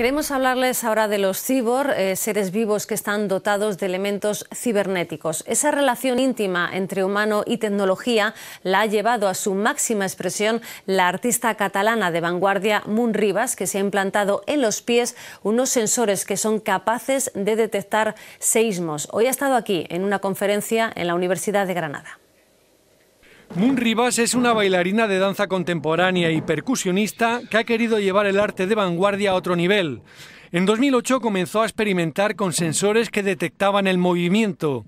Queremos hablarles ahora de los cibor, eh, seres vivos que están dotados de elementos cibernéticos. Esa relación íntima entre humano y tecnología la ha llevado a su máxima expresión la artista catalana de vanguardia Moon Rivas, que se ha implantado en los pies unos sensores que son capaces de detectar seísmos. Hoy ha estado aquí en una conferencia en la Universidad de Granada. Moon Rivas es una bailarina de danza contemporánea y percusionista que ha querido llevar el arte de vanguardia a otro nivel. En 2008 comenzó a experimentar con sensores que detectaban el movimiento.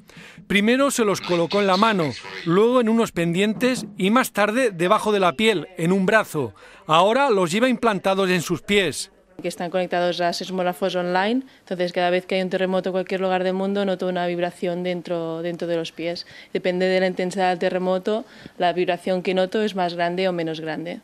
Primero se los colocó en la mano, luego en unos pendientes y más tarde debajo de la piel, en un brazo. Ahora los lleva implantados en sus pies que están conectados a sismógrafos online, entonces cada vez que hay un terremoto en cualquier lugar del mundo noto una vibración dentro, dentro de los pies. Depende de la intensidad del terremoto, la vibración que noto es más grande o menos grande.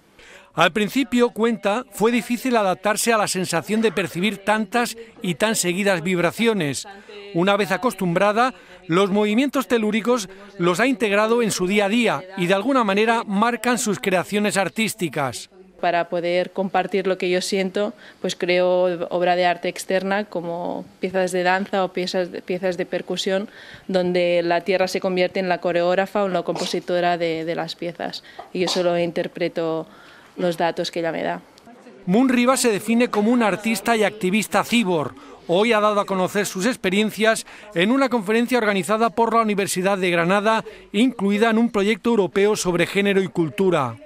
Al principio, cuenta, fue difícil adaptarse a la sensación de percibir tantas y tan seguidas vibraciones. Una vez acostumbrada, los movimientos telúricos los ha integrado en su día a día y de alguna manera marcan sus creaciones artísticas. Para poder compartir lo que yo siento, pues creo obra de arte externa como piezas de danza o piezas de, piezas de percusión, donde la tierra se convierte en la coreógrafa o la compositora de, de las piezas. Y yo solo interpreto los datos que ella me da. Moon Riva se define como un artista y activista cibor. Hoy ha dado a conocer sus experiencias en una conferencia organizada por la Universidad de Granada, incluida en un proyecto europeo sobre género y cultura.